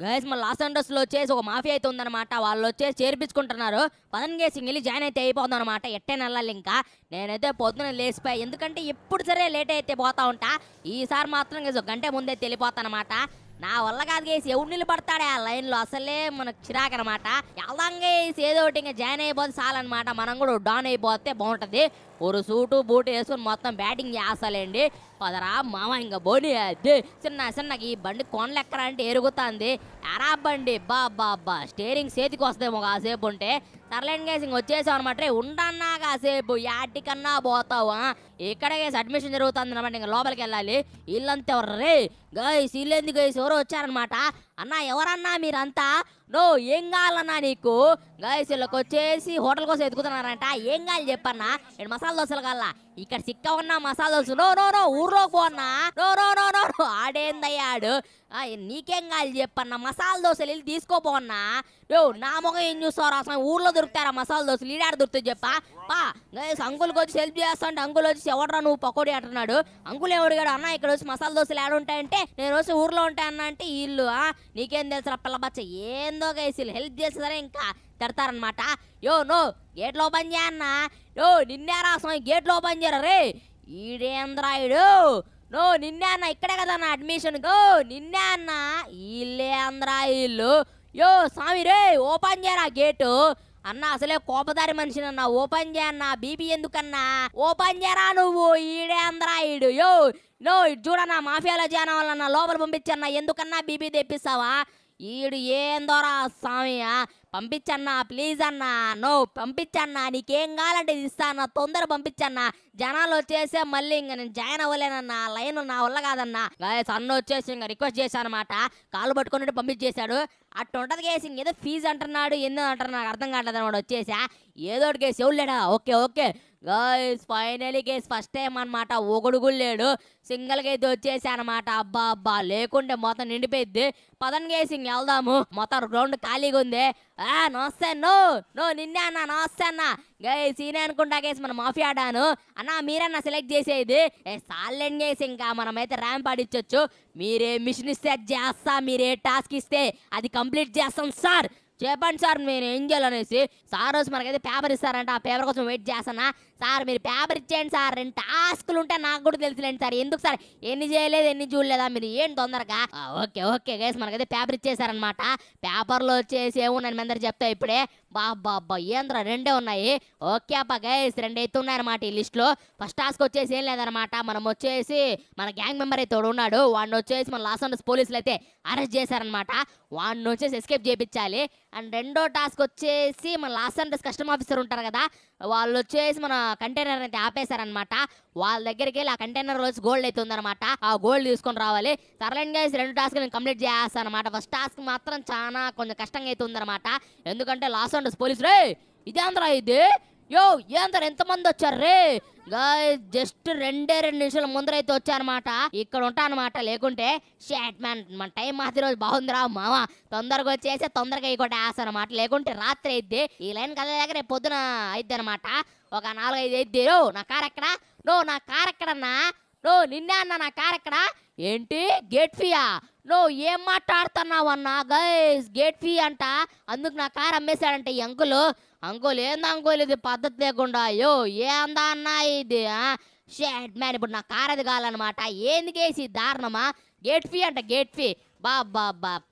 guys మన loss అండర్స్లో వచ్చేసి ఒక మాఫియా అయితే ఉందన్నమాట వాళ్ళు వచ్చేసి చేర్పించుకుంటున్నారు పదన్ గేసి వెళ్ళి జాయిన్ అయితే అయిపోతుంది అనమాట ఎట్టే నెలలు ఇంకా నేనైతే పొద్దున లేచిపోయా ఎందుకంటే ఎప్పుడు సరే లేట్ అయితే పోతా ఉంటా ఈసారి మాత్రం గేసి ఒక గంట ముందే తెలిపోతానమాట నా వల్ల కాదు గేసి ఎవరు నిలబడతాడే ఆ లైన్లో అసలే మనకు చిరాకు అనమాట ఎలాగా వేసి ఏదో ఒకటి ఇంకా జాయిన్ అయిపోతే అనమాట మనం కూడా డాన్ అయిపోతే బాగుంటుంది ఒక సూటు బూటు వేసుకొని మొత్తం బ్యాటింగ్ చేస్తాలేండి పదరా మామ ఇంక బోని అదే చిన్న చిన్నకి ఈ బండి కొనలెక్కరా అంటే ఎరుగుతుంది ఎరా బండి బా బా బా స్టేరింగ్ చేతికి వస్తేమో కాసేపు ఉంటే సర్లేండ్ గేస్ ఇంక వచ్చేసాం అనమాట ఉండన్నా కాసేపు యాటికన్నా పోతావా ఇక్కడ గేస్ అడ్మిషన్ జరుగుతుంది అనమాట ఇంకా లోపలికి వెళ్ళాలి ఎవరు రే గైస్ ఇల్లేంది గైస్ ఎవరో వచ్చారనమాట అన్న ఎవరన్నా మీరంతా నో ఏం కావాలన్నా నీకు గైస్ వీళ్ళకి వచ్చేసి హోటల్ కోసం ఎదుగుతున్నారంట ఏం కావాలి చెప్పన్నా నేను మసాలా దోశలు కావాలా ఇక్కడ సిక్క ఉన్న మసాలా నో నో నో ఊర్లోకి పోన్నా నో నో నో నో ఆడేందయ్యాడు నీకేం కాదు చెప్పన్న మసాలా దోశలు వెళ్ళి తీసుకోపోన్నా యో నా ముఖం ఏం చూస్తావు అసలు ఊర్లో దొరుకుతారా మసాలా దోశలు ఈడాడు దొరుకుతుంది చెప్పా పా అంకుల్కి వచ్చి హెల్ప్ చేస్తాంటే అంకుల్ వచ్చి ఎవడరా నువ్వు పకోడీ అంటున్నాడు అంకుల్ ఎవడిగాడు అన్న ఇక్కడ వచ్చి మసాలా దోశలు ఏడ ఉంటాయంటే నేను వచ్చి ఊర్లో ఉంటాయన్న అంటే ఆ నీకేం తెలుసు పిల్లబచ్చ ఏందో గైసీలు హెల్ప్ చేస్తారా ఇంకా తిడతారనమాట యో నో గేట్లో పని చేయన్న ఓ నిన్నేరా స్వామి గేట్లో పని చేయరా రే ఈడేంద్రాయుడు నో నిన్నే అన్న ఇక్కడే కదా అన్న గో నిన్నే అన్న ఇల్లే ఆంధ్రా ఇల్లు యో స్వామి రే ఓపెన్ చేయరా గేటు అన్న అసలే కోపదారి మనిషినన్నా అన్న ఓపెన్ చేయన్న బీపీ ఎందుకన్నా ఓపెన్ చేయరా నువ్వు ఈడే ఆంధ్రా యో నో చూడన్నా మాఫియాలో జనం వల్ల లోపల పంపించన్నా ఎందుకన్నా బీపీ తెప్పిస్తావా ఈడు ఏందోరా స్వామి పంపించన్నా ప్లీజ్ అన్నా నో పంపించన్నా నీకేం కావాలంటే ఇది ఇస్తానా తొందర పంపించన్నా జనాలు వచ్చేసే మళ్ళీ ఇంక నేను జాయిన్ అవ్వలేనన్నా లైన్ నా వల్ల కాదన్నా గాయస్ అన్న వచ్చేసి ఇంకా రిక్వెస్ట్ చేశాను అనమాట కాలు పట్టుకుని పంపించేశాడు అటు ఉంటుంది కేసు ఇంకేదో ఫీజు అంటున్నాడు ఎందు అంటారు నాకు అర్థం కావట్లేదు అనమాట వచ్చేసా ఏదో కేసు ఎవరు లేడా okay okay guys finally guys first time అనమాట ఒకడుగులు లేడు సింగిల్గా అయితే వచ్చేసి అనమాట అబ్బా అబ్బా లేకుంటే మొత్తం నిండిపోయిద్ది పదన్ గేసి వెళ్దాము మొత్తం రౌండ్ ఖాళీగా ఉంది ఆ నోస్తే నో నో నిన్నే అన్న నోస్తే అన్న గైస్ ఈయన అనుకుంటా గేసి మనం మాఫీ ఆడాను అన్న మీరన్నా సెలెక్ట్ చేసేది ఏ సాలెంట్ గేసి ఇంకా మనమైతే ర్యాంప్ ఆడిచ్చొచ్చు మీరే మిషన్ ఇస్తే చేస్తా మీరే టాస్క్ ఇస్తే అది కంప్లీట్ చేస్తాం సార్ చెప్పండి సార్ నేను ఏం చేయాలనేసి సార్ రోజు మనకైతే పేపర్ ఇస్తారంట ఆ పేపర్ కోసం వెయిట్ చేస్తానా సార్ మీరు పేపర్ ఇచ్చేయండి సార్ రెండు టాస్కులు ఉంటే నాకు కూడా తెలుసులేండి సార్ ఎందుకు సార్ ఎన్ని చేయలేదు ఎన్ని చూడలేదా మీరు ఏం తొందరగా ఓకే ఓకే గైస్ మనకైతే పేపర్ ఇచ్చేసారనమాట పేపర్లో వచ్చేసి ఏమో నన్ను అందరు చెప్తా ఇప్పుడే బాబ్బా అబ్బా ఏంద్రా రెండే ఉన్నాయి ఓకే అబ్బా గైస్ రెండు అయితే ఉన్నాయన్నమాట ఈ లిస్ట్లో ఫస్ట్ టాస్క్ వచ్చేసి ఏం లేదనమాట మనం వచ్చేసి మన గ్యాంగ్ మెంబర్ అయితే ఉన్నాడు వాడిని వచ్చేసి మన లాస్ అండర్స్ పోలీసులు అయితే అరెస్ట్ చేశారనమాట వాడిని వచ్చేసి ఎస్కేప్ చేయించాలి అండ్ రెండో టాస్క్ వచ్చేసి మన లాస్ అండ్రెస్ కస్టమర్ ఆఫీసర్ ఉంటారు కదా వాళ్ళు వచ్చేసి మన కంటైనర్ అయితే ఆపేశారనమాట వాళ్ళ దగ్గరికి వెళ్ళి ఆ కంటైనర్ రోజు గోల్డ్ అయితే ఉందనమాట ఆ గోల్డ్ తీసుకొని రావాలి సర్లైన్ గైస్ రెండు టాస్క్ నేను కంప్లీట్ చేస్తాను అనమాట ఫస్ట్ టాస్క్ మాత్రం చాలా కొంచెం కష్టంగా అయితే ఉందనమాట ఎందుకంటే లాస్ట్ అండ్ ఇదే అందరూ ఇది యో ఏందరు ఎంతమంది వచ్చారు రే గాయ్ జస్ట్ రెండే రెండు నిమిషాల ముందరైతే వచ్చానమాట ఇక్కడ ఉంటానమాట లేకుంటే షాట్ మ్యాన్ మన టైం మాది రోజు బాగుందిరా మావా తొందరగా వచ్చేసి తొందరగా ఇకోటి అనమాట లేకుంటే రాత్రి అయితే ఈ లైన్ కదలేక రేపు పొద్దున అయిద్ది అనమాట ఒక నాలుగైదు అయిద్ది రో నా కార్ ఎక్కడ నో నా కార్ ఎక్కడన్నా నో నిన్నే అన్న నా కార్ ఎక్కడ ఏంటి గేట్ ఫియా నువ్వు ఏం మాట్లాడుతున్నావు అన్న గైస్ గేట్ ఫీ అంట అందుకు నా కార్ అమ్మేశాడంటే ఈ అంకులు అంకోలు ఏంది అంకోలు ఇది పద్ధతి లేకుండా అయ్యో ఏందా అన్న ఇది షేట్ మ్యాన్ ఇప్పుడు నా కార్ అది కావాలన్నమాట ఏంది కేసి దారుణమా గేట్ ఫీ అంట గేట్ ఫీ బా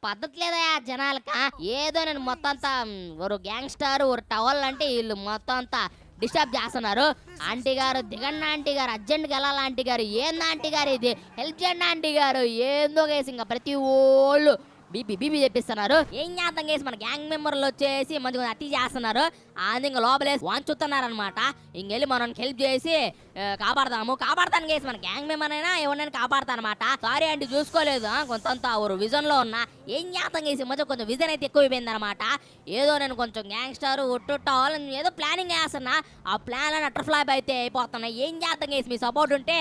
పద్ధతి లేదా జనాలకి ఏదో నేను మొత్తం అంతా ఒక గ్యాంగ్స్టర్ ఒక టవల్ అంటే వీళ్ళు మొత్తం అంతా డిస్టర్బ్ చేస్తున్నారు ఆంటీ గారు దిగండి ఆంటీ గారు అర్జెంట్కి వెళ్ళాలి ఆంటీ గారు ఏందా ఆంటీ గారు ఇది హెల్ప్ చేయండి ఆంటీ గారు ఏందో కేసు ఇంకా ప్రతి ఓళ్ళు బీపీ బీపీ చెప్పిస్తున్నారు ఏం జాతం చేసి మన గ్యాంగ్ మెంబర్లు వచ్చేసి మంచిగా అతి చేస్తున్నారు అది ఇంకా లోపలేసి అనమాట ఇంకెళ్ళి మనం హెల్ప్ చేసి కాపాడతాము కాపాడతాను కేసు మన గ్యాంగ్ మెంబర్ అయినా ఎవరైనా కాపాడతానమాట సారీ అంటే చూసుకోలేదు కొంత ఊరు విజన్ లో ఉన్నా ఏం జ్ఞాపకం చేసి మధ్య కొంచెం విజన్ అయితే ఎక్కువైపోయింది అనమాట ఏదో నేను కొంచెం గ్యాంగ్స్టర్ ఒట్టుట్టాలి ఏదో ప్లానింగ్ చేస్తున్నా ఆ ప్లాన్ అని అటర్ ఫ్లాప్ అయితే అయిపోతున్నా ఏం జాతం చేసి మీ సపోర్ట్ ఉంటే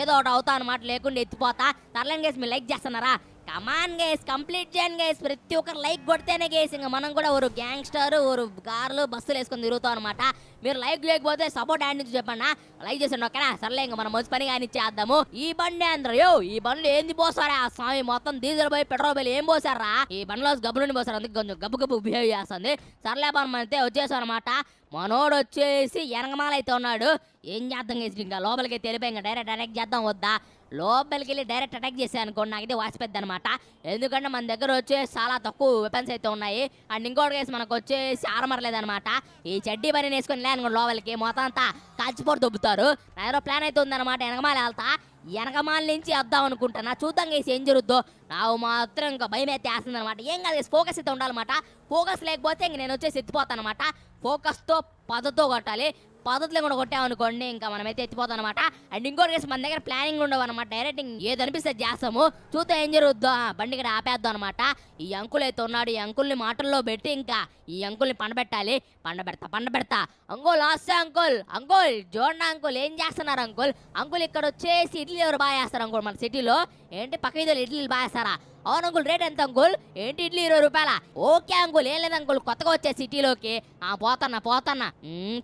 ఏదో ఒకటి అవుతా అనమాట లేకుండా ఎత్తిపోతా తర్లేని కేసు మీరు లైక్ చేస్తున్నారా కమాన్ గైస్ కంప్లీట్ చేయండి గైస్ ప్రతి ఒక్కరు లైక్ కొడితేనే గేస్ ఇంకా మనం కూడా ఒక గ్యాంగ్స్టర్ ఒక కార్లు బస్సులు వేసుకొని తిరుగుతాం అనమాట మీరు లైక్ చేయకపోతే సపోర్ట్ హ్యాండ్ నుంచి చెప్పండి లైక్ చేసండి ఒకనా సర్లే ఇంకా మనం మంచి పని కానీ చేద్దాము ఈ బండి అందరూ ఈ బండ్లు ఏంది పోసారా స్వామి మొత్తం డీజిల్ పోయి పెట్రోల్ పోయి ఏం పోసారా ఈ బండ్లో గబ్బు నుండి పోసారు అందుకు కొంచెం గబ్బు గబ్బు బిహేవ్ చేస్తుంది సర్లే పని అయితే వచ్చేసాం అనమాట మనోడు వచ్చేసి ఎనగమాలైతే ఉన్నాడు ఏం చేద్దాం చేసి ఇంకా లోపలికి తెలిపా ఇంకా డైరెక్ట్ అటాక్ చేద్దాం వద్దా లోపలికి వెళ్ళి డైరెక్ట్ అటాక్ చేశాను అనుకోండి నాకైతే వాసిపోద్ది అనమాట ఎందుకంటే మన దగ్గర వచ్చేసి చాలా తక్కువ వెపన్స్ అయితే ఉన్నాయి అండ్ ఇంకోటి కేసు మనకు వచ్చేసి ఆర్మర్ లేదనమాట ఈ చెడ్డీ పని వేసుకొని లేను లోపలికి మొత్తం అంతా కాల్చిపోటు దొబ్బుతారు ఏదో ప్లాన్ అయితే ఉందన్నమాట ఎనగమాల వెళ్తా వెనకమాల నుంచి వద్దాం నా చూద్దాం వేసి ఏం జరుగుద్దో నాకు మాత్రం ఇంకా భయం అయితే వేస్తుంది అనమాట ఏం కాదు ఫోకస్ అయితే ఉండాలన్నమాట ఫోకస్ లేకపోతే ఇంక నేను వచ్చేసి ఎత్తిపోతాను అనమాట ఫోకస్తో పదతో కొట్టాలి పద్ధతులు కూడా కొట్టామనుకోండి ఇంకా మనమైతే ఎత్తిపోతాం అనమాట అండ్ ఇంకోటి కేసు మన దగ్గర ప్లానింగ్ ఉండవు అనమాట డైరెక్టింగ్ ఏది అనిపిస్తే చేస్తాము చూస్తే ఏం జరుగుద్దో బండి ఇక్కడ ఆపేద్దాం అనమాట ఈ అంకుల్ అయితే ఉన్నాడు ఈ అంకుల్ని మాటల్లో పెట్టి ఇంకా ఈ అంకుల్ని పండబెట్టాలి పండబెడతా పండబెడతా అంకుల్ వస్తే అంకుల్ అంకుల్ జోడిన అంకుల్ ఏం చేస్తున్నారు అంకుల్ అంకుల్ ఇక్కడ వచ్చేసి ఇడ్లీ ఎవరు బాగా చేస్తారు అంకుల్ మన సిటీలో ఏంటి పక్క ఇడ్లీలు బాగా చేస్తారా అవును అంకుల్ రేట్ ఎంత అంకుల్ ఏంటి ఇడ్లీ ఇరవై రూపాయల ఓకే అంకుల్ ఏం లేదు అంకుల్ కొత్తగా వచ్చే సిటీలోకి ఆ పోతన్నా పోతన్నా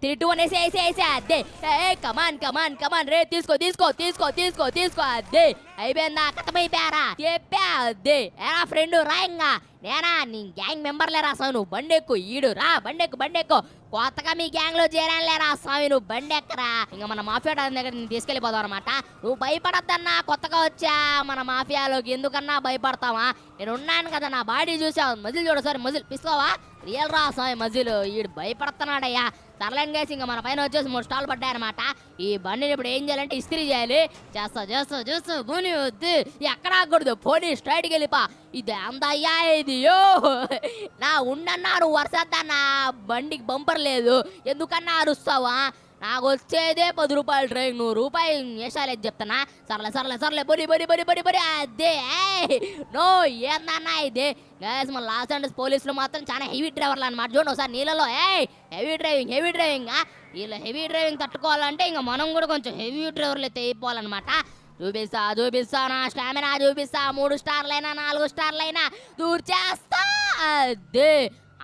త్రీ అనేసి వన్ వేసే వేసే అద్దే ఏ కమాన్ కమాన్ కమాన్ రేట్ తీసుకో తీసుకో తీసుకో తీసుకో తీసుకో అద్దే అయిపోయిందా కథమైపోయారా చెప్పా అద్దే ఏరా ఫ్రెండ్ రాయంగా నేనా నీ గ్యాంగ్ మెంబర్లే రాసావు నువ్వు బండెక్కు ఈడు రా బండెక్కు బండెక్కు కొత్తగా మీ గ్యాంగ్ లో చేరానులేరా స్వామి నువ్వు బండి ఎక్కరా ఇంకా మన మాఫియా దగ్గర నేను తీసుకెళ్ళిపోదాం అనమాట నువ్వు భయపడద్దన్నా కొత్తగా వచ్చా మన మాఫియాలోకి ఎందుకన్నా భయపడతావా నేను ఉన్నాను కదా నా బాడీ చూసావు మజిల్ చూడ సరే మజిల్ పిసుకోవా రియల్ రా స్వామి మజిల్ ఈడు భయపడుతున్నాడయ్యా సర్లేండి గైస్ ఇంకా మన పైన వచ్చేసి మూడు స్టాల్ పడ్డాయనమాట ఈ బండిని ఇప్పుడు ఏం చేయాలంటే ఇస్త్రీ చేయాలి చేస్తా చేస్తా చూస్తా భూమి వద్దు ఎక్కడ ఆగకూడదు పోనీ స్ట్రైట్కి వెళ్ళిపా ఇది అయ్యా ఇది యో నా ఉండన్నా నువ్వు వరుసద్దా నా బండికి బంపర్ లేదు ఎందుకన్నా అరుస్తావా నాకు వచ్చేదే పది రూపాయలు డ్రైవింగ్ నువ్వు రూపాయి వేసాలేదు చెప్తానా సర్లే సర్లే సర్లే బొరి బొరి బొరి బొరి బొరి అదే నో ఏందన్నా ఇదే గాయస్ మన లాస్ ఏంజల్స్ పోలీసులు మాత్రం చాలా హెవీ డ్రైవర్లు అనమాట చూడండి ఒకసారి నీళ్ళలో ఏ హెవీ డ్రైవింగ్ హెవీ డ్రైవింగ్ వీళ్ళు హెవీ డ్రైవింగ్ తట్టుకోవాలంటే ఇంకా మనం కూడా కొంచెం హెవీ డ్రైవర్లు అయితే అయిపోవాలన్నమాట చూపిస్తా చూపిస్తా నా స్టామినా చూపిస్తా మూడు స్టార్లైనా నాలుగు స్టార్లైనా దూర్ చేస్తా అదే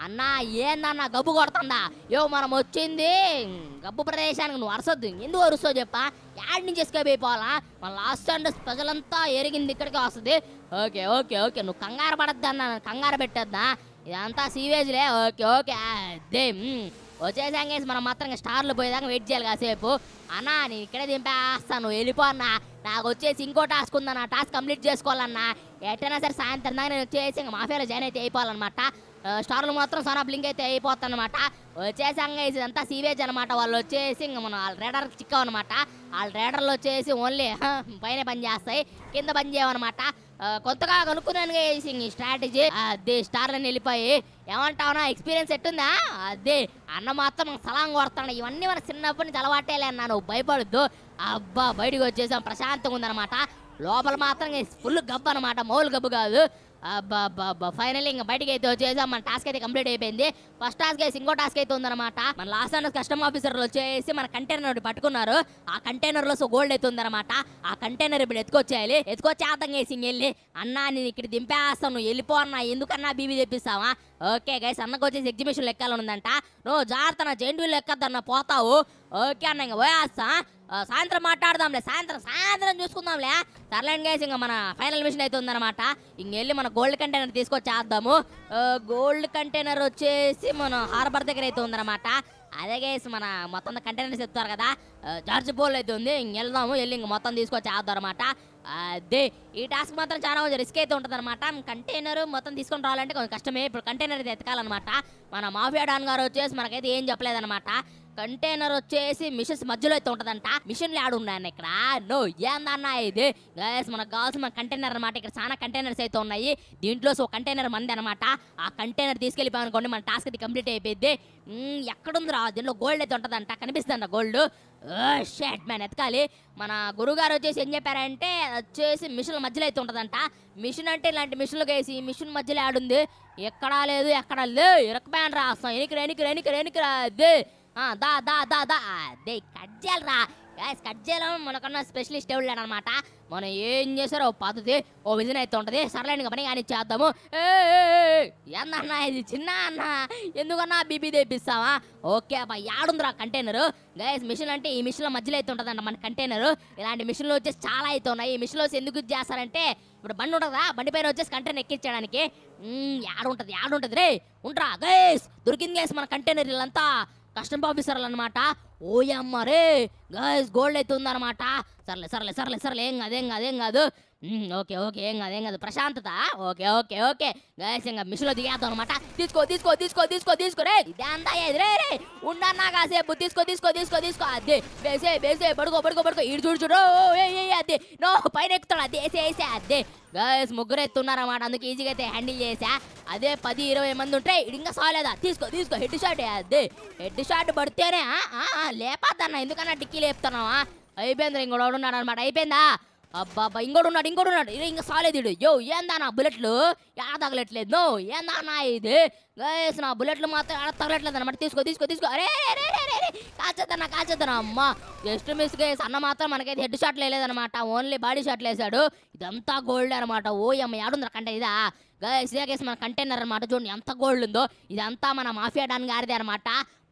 అన్నా ఏందన్నా గబ్బు కొడుతుందా యో మనం వచ్చింది గబ్బు ప్రదేశానికి నువ్వు అరసొద్దు ఎందుకు అరుస్తావు చెప్పా యాడ్ నుంచి ఎస్కేప్ అయిపోవాలా మన లాస్ట్ అండ్ స్పెషల్ అంతా ఎరిగింది ఇక్కడికి వస్తుంది ఓకే ఓకే ఓకే నువ్వు కంగారు పడద్దన్నా కంగారు పెట్టద్దా ఇదంతా సీవేజ్లే ఓకే ఓకే అదే వచ్చేసాం మనం మాత్రం స్టార్లు పోయేదాకా వెయిట్ చేయాలి కాసేపు అన్నా నేను ఇక్కడే దింపేస్తాను నువ్వు వెళ్ళిపోన్నా నాకు వచ్చేసి ఇంకో టాస్క్ ఉందన్న టాస్క్ కంప్లీట్ చేసుకోవాలన్నా ఎట్టైనా సరే సాయంత్రం దాకా నేను వచ్చేసి ఇంకా మాఫియాలో జాయిన్ అయితే అయిపోవాలన్నమాట స్టార్లు మాత్రం సనా బ్లింక్ అయితే అయిపోతుందన్నమాట వచ్చేసాక ఇదంతా సీవేజ్ అనమాట వాళ్ళు వచ్చేసి ఇంక మనం వాళ్ళ రేడర్ చిక్కాం అనమాట వాళ్ళ రేడర్లు వచ్చేసి ఓన్లీ పైన పని చేస్తాయి కింద పని చేయమన్నమాట కొత్తగా కనుక్కున్నాను ఈ స్ట్రాటజీ అదే స్టార్లు వెళ్ళిపోయి ఏమంటావునా ఎక్స్పీరియన్స్ ఎట్టుందా అదే అన్న మాత్రం మనకు సలాం కొడతాడు ఇవన్నీ మన చిన్నప్పటి నుంచి అలవాటేలే అన్నా నువ్వు భయపడద్దు అబ్బా బయటకు వచ్చేసాం ప్రశాంతంగా ఉందనమాట లోపల మాత్రం ఫుల్ గబ్బు అనమాట మౌలు గబ్బు కాదు అబ్బా అబ్బా అబ్బా ఫైనల్ ఇంకా బయటకి అయితే వచ్చేసాం మన టాస్క్ అయితే కంప్లీట్ అయిపోయింది ఫస్ట్ టాస్క్ అయితే ఇంకో టాస్క్ అయితే ఉందన్నమాట మన లాస్ట్ అన్న కస్టమ్ ఆఫీసర్లు వచ్చేసి మన కంటైనర్ పట్టుకున్నారు ఆ కంటైనర్ లో సో గోల్డ్ అవుతుందన్నమాట ఆ కంటైనర్ ఇప్పుడు ఎత్తుకొచ్చేయాలి అర్థం చేసి వెళ్ళి అన్నా నేను ఇక్కడ దింపేస్తాను నువ్వు వెళ్ళిపో అన్న ఎందుకన్నా బీబీ తెప్పిస్తావా ఓకే గైస్ అన్నకు వచ్చేసి ఎగ్జిబిషన్ ఉందంట నువ్వు జాగ్రత్త నా జెండు లెక్కద్దన్న పోతావు ఓకే అన్న ఇంకా పోయేస్తా సాయంత్రం మాట్లాడదాంలే సాయంత్రం సాయంత్రం చూసుకుందాంలే సర్లేండ్ గైస్ ఇంకా మన ఫైనల్ మిషన్ అయితే ఉందన్నమాట ఇంకెళ్ళి మన గోల్డ్ కంటైనర్ తీసుకొచ్చేద్దాము గోల్డ్ కంటైనర్ వచ్చేసి వచ్చేసి మనం హార్బర్ దగ్గర అయితే ఉందన్నమాట అలాగే మన మొత్తం కంటైనర్స్ చెప్తారు కదా జార్జ్ బోల్ అయితే ఉంది వెళ్దాము వెళ్ళి ఇంక మొత్తం తీసుకొచ్చి ఆద్దాం అనమాట అదే ఈ టాస్క్ మాత్రం చాలా కొంచెం రిస్క్ అయితే ఉంటుంది అనమాట కంటైనర్ మొత్తం తీసుకొని రావాలంటే కొంచెం కష్టమే ఇప్పుడు కంటైనర్ అయితే ఎత్తకాలన్నమాట మన మాఫియా డాన్ గారు వచ్చేసి మనకైతే ఏం చెప్పలేదన్నమాట కంటైనర్ వచ్చేసి మిషన్స్ మధ్యలో అయితే ఉంటదంట మిషన్లు ఆడున్నాను ఇక్కడ నో ఏందన్న ఇది గాయస్ మనకు కావాల్సిన కంటైనర్ అనమాట ఇక్కడ చాలా కంటైనర్స్ అయితే ఉన్నాయి దీంట్లో ఒక కంటైనర్ మంది అనమాట ఆ కంటైనర్ తీసుకెళ్ళిపోయామనుకోండి మన టాస్క్ అది కంప్లీట్ అయిపోయింది ఎక్కడుందిరా దీనిలో గోల్డ్ అయితే ఉంటుందంట కనిపిస్తుందంట గోల్డ్ షాట్ మ్యాన్ ఎతకాలి మన గురుగారు వచ్చేసి ఏం చెప్పారంటే వచ్చేసి మిషన్ మధ్యలో అయితే ఉంటుందంట మిషన్ అంటే ఇలాంటి మిషన్లు వేసి ఈ మిషన్ మధ్యలో ఆడుంది ఎక్కడా లేదు ఎక్కడా లేదు ఇరకపోయాను రాస్తాం ఎనికి రేణికి ఎనికిరా ఎనికిరా రాదు దా దా దా దా అదే కట్ చేయాలరా గ్యాస్ కట్ చేయాలని మనకన్నా స్పెషలిస్ట్ ఎవడాడు అనమాట మనం ఏం చేశారో పద్ధతి ఓ విజన్ అయితే ఉంటుంది సరళైన పని కానీ చేద్దాము ఏందన్నా ఇది చిన్న అన్న ఎందుకన్నా బీబీ తెప్పిస్తావా ఓకే అబ్బా యాడుందిరా కంటైనర్ గైస్ మిషన్ అంటే ఈ మిషన్లో మధ్యలో అయితే ఉంటుందంట మన కంటైనర్ ఇలాంటి మిషన్లు వచ్చేసి చాలా అయితే ఉన్నాయి ఈ మిషన్లో ఎందుకు చేస్తారంటే ఇప్పుడు బండి ఉంటుందా బండి పైన వచ్చేసి కంటైనర్ ఎక్కించడానికి యాడుంటుంది యాడుంటుంది రే ఉంట్రా గైస్ దొరికింది గైస్ మన కంటైనర్ ఇల్లంతా కస్టమ్ ఆఫీసర్లు అనమాట ఓయమ్మరే గాయస్ గోల్డ్ అయితే ఉందన్నమాట సర్లే సర్లే సర్లే సర్లే ఏం కాదు ఏం కాదు ఏం కాదు ఓకే ఓకే ఏం కాదు ఏం కాదు ప్రశాంతత ఓకే ఓకే ఓకే గైస్ ఇంకా మిషన్లో దిగేద్దాం అనమాట తీసుకో తీసుకో తీసుకో తీసుకో తీసుకో రే ఇదంతా రే రే ఉండన్నా కాసేపు తీసుకో తీసుకో తీసుకో తీసుకో అది వేసే వేసే పడుకో పడుకో పడుకో ఇటు చూడు చూడు అది నో పైన ఎక్కుతాడు అదే వేసే వేసే అది గైస్ ముగ్గురు ఎత్తున్నారన్నమాట అందుకు ఈజీగా అయితే హ్యాండిల్ చేసా అదే పది ఇరవై మంది ఉంటే ఇంకా సాలేదా తీసుకో తీసుకో హెడ్ షాట్ అది హెడ్ షాట్ పడితేనే లేపాదన్నా ఎందుకన్నా డిక్కీ లేపుతున్నావా అయిపోయింది ఇంకోడు ఉన్నాడు అనమాట అయిపోయిందా అబ్బాబా ఇంకోడున్నాడు ఇంకోడున్నాడు ఇది ఇంకా సాలేదుడు యో ఏందా నా బుల్లెట్లు ఎలా తగలట్లేదు నో ఏందా నా ఇది గైస్ నా బుల్లెట్లు మాత్రం ఎడ తగలట్లేదు అనమాట తీసుకో తీసుకో తీసుకో అరే కాల్చేద్దానా కాచేద్దా అమ్మ జస్ట్ మిస్ గైస్ అన్న మాత్రం మనకైతే హెడ్ షాట్లు వేయలేదనమాట ఓన్లీ బాడీ షాట్లు వేసాడు ఇదంతా గోల్డ్ అనమాట ఓ అమ్మ ఏడుందర కంటే ఇదా గైస్ మన కంటైనర్ అనమాట చూడండి ఎంత గోల్డ్ ఉందో ఇదంతా మన మాఫియా డాన్ గారిదే అనమాట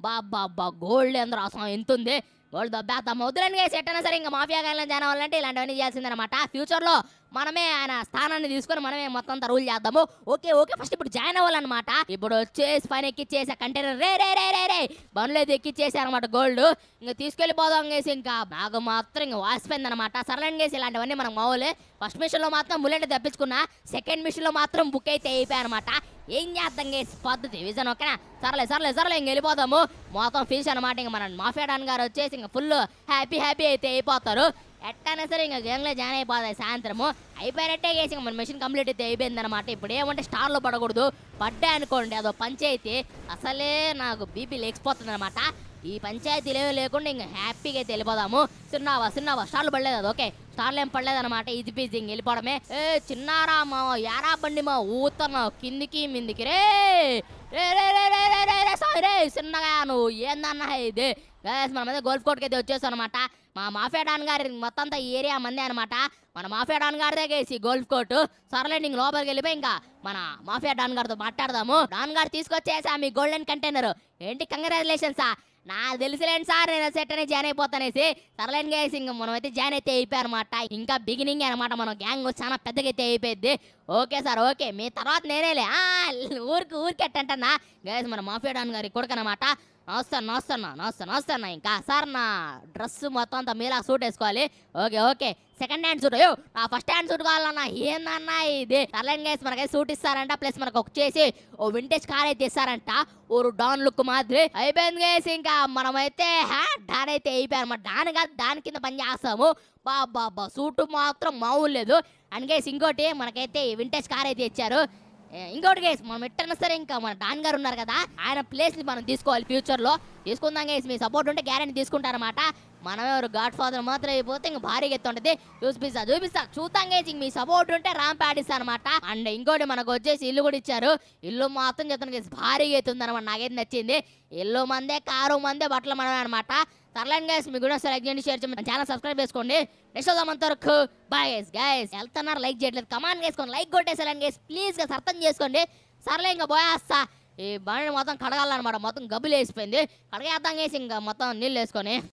బాబ్బా అబ్బా గోల్డ్ అందరూ అసలు ఎంత ఉంది వాళ్ళు దొబ్బేస్తాం మొద్దులని సెట్ ఎట్టనా సరే ఇంకా మాఫియా కాలం జాయిన్ అవ్వాలంటే ఇలాంటివన్నీ చేయాల్సిందనమాట ఫ్యూచర్లో మనమే ఆయన స్థానాన్ని తీసుకొని మనమే మొత్తం రూల్ చేద్దాము ఓకే ఓకే ఫస్ట్ ఇప్పుడు జాయిన్ అవ్వాలన్నమాట ఇప్పుడు వచ్చేసి పని ఎక్కిచ్చేసా కంటైనర్ రే రే రే రే రే బండ్లేదు ఎక్కిచ్చేసారనమాట గోల్డ్ ఇంకా తీసుకెళ్ళిపోదాం చేసి ఇంకా నాకు మాత్రం ఇంకా వాసిపోయింది అనమాట సరళంగా చేసి ఇలాంటివన్నీ మనం మావులే ఫస్ట్ మిషన్ లో మాత్రం బుల్లెట్ తెప్పించుకున్నా సెకండ్ మిషన్ లో మాత్రం బుక్ అయితే అయిపోయాయి అనమాట ఏం చేద్దాం గేసి పద్ధతి విజన్ ఓకేనా సర్లే సర్లే సర్లే ఇంక వెళ్ళిపోతాము మొత్తం ఫినిష్ అనమాట ఇంక మన డాన్ గారు వచ్చేసి ఇంకా ఫుల్ హ్యాపీ హ్యాపీ అయితే అయిపోతారు ఎట్టనా సరే ఇంకా గేమ్లో జాయిన్ అయిపోతాయి సాయంత్రము అయిపోయినట్టే కేసు ఇంకా మన మిషన్ కంప్లీట్ అయితే అయిపోయింది అనమాట ఇప్పుడు ఏమంటే స్టార్లో పడకూడదు పడ్డా అనుకోండి అదో పంచాయతీ అసలే నాకు బీపీ లేకపోతుంది అనమాట ఈ పంచాయతీలు ఏమీ లేకుండా ఇంకా హ్యాపీగా అయితే వెళ్ళిపోదాము చిన్నావా చిన్నావా స్టార్లు పడలేదు అది ఓకే స్టార్లు ఏం పడలేదు అనమాట ఈజీ పీజీ ఇంక వెళ్ళిపోవడమే ఏ చిన్నారా మా యారా బండి మా ఊతన్నా కిందికి మిందికి రే రే రే చిన్నగా నువ్వు ఏందన్నా ఇది గోల్ఫ్ కోర్ట్ అయితే వచ్చేసాం అనమాట మా మాఫియా డాన్ గారి మొత్తం అంతా ఏరియా మందే అనమాట మన మాఫియా డాన్ గారిదే గేసి గోల్ఫ్ కోర్ట్ సర్లే నీకు లోపలికి వెళ్ళిపోయి ఇంకా మన మాఫియా డాన్ గారితో మాట్లాడదాము డాన్ గారు తీసుకొచ్చేసా మీ గోల్డెన్ కంటైనర్ ఏంటి కంగ్రాచులేషన్సా నాకు తెలుసులేండి సార్ నేను సెట్ అని జాయిన్ అయిపోతానేసి సర్లేండి గైస్ ఇంకా మనం అయితే జాయిన్ అయితే అయిపోయారనమాట ఇంకా బిగినింగ్ అనమాట మనం గ్యాంగ్ చాలా పెద్దగా అయితే అయిపోయింది ఓకే సార్ ఓకే మీ తర్వాత నేనేలే ఊరికి ఊరికి ఎట్టంటన్నా గైస్ మన మాఫియా డాన్ గారి కొడుకనమాట వస్తాను వస్తున్నా వస్తాను వస్తున్నా ఇంకా సార్ నా డ్రెస్ మొత్తం అంతా మీలా సూట్ వేసుకోవాలి okay okay second hand suit అయ్యో ఫస్ట్ హ్యాండ్ సూట్ కావాలన్నా ఏందన్నా ఇది సర్లైన్ గైస్ మనకైతే సూట్ ఇస్తారంట ప్లస్ మనకు ఒక చేసి ఓ వింటేజ్ కార్ అయితే ఇస్తారంట ఓరు డాన్ లుక్ మాదిరి అయిపోయింది గైస్ ఇంకా మనమైతే హ్యా డాన్ అయితే అయిపోయారు అనమాట డాన్ కాదు దాని కింద పని చేస్తాము బాబా సూట్ మాత్రం మామూలు లేదు అండ్ ఇంకోటి మనకైతే వింటేజ్ కార్ అయితే ఇచ్చారు ఇంకోటి గేస్ మనం ఎట్టన్నా సరే ఇంకా మన డాన్ గారు ఉన్నారు కదా ఆయన ప్లేస్ని మనం తీసుకోవాలి ఫ్యూచర్లో తీసుకుందాం గైస్ మీ సపోర్ట్ ఉంటే గ్యారెంటీ తీసుకుంటారన్నమాట మనమెవరు గాడ్ ఫాదర్ మాత్రం అయిపోతే ఇంక భారీగా ఎత్తుంటది చూపిస్తా చూపిస్తా చూతాంగా మీ సపోర్ట్ ఉంటే ర్యాంప్ యాడిస్తా అనమాట అండ్ ఇంకోటి మనకు వచ్చేసి ఇల్లు కూడా ఇచ్చారు ఇల్లు మాత్రం చెప్తాను భారీగా ఎత్తుంది అనమాట నాకైతే నచ్చింది ఇల్లు మందే కారు మందే బట్టలు మనమే అనమాట సర్లైన్ గైస్ మీకు కూడా లైక్ చేయండి షేర్ చేయండి ఛానల్ సబ్స్క్రైబ్ చేసుకోండి నెక్స్ట్ వద్దాం అంతవరకు బాయ్ గైస్ వెళ్తున్నారు లైక్ చేయట్లేదు కమాన్ వేసుకోండి లైక్ కొట్టేసారని గైస్ ప్లీజ్ గైస్ అర్థం చేసుకోండి సర్లే ఇంకా పోయేస్తా ఈ బండిని మొత్తం కడగాలన్నమాట మొత్తం గబ్బులు వేసిపోయింది కడగేద్దాం వేసి ఇంకా మొత్తం నీళ్ళు వేసుకొని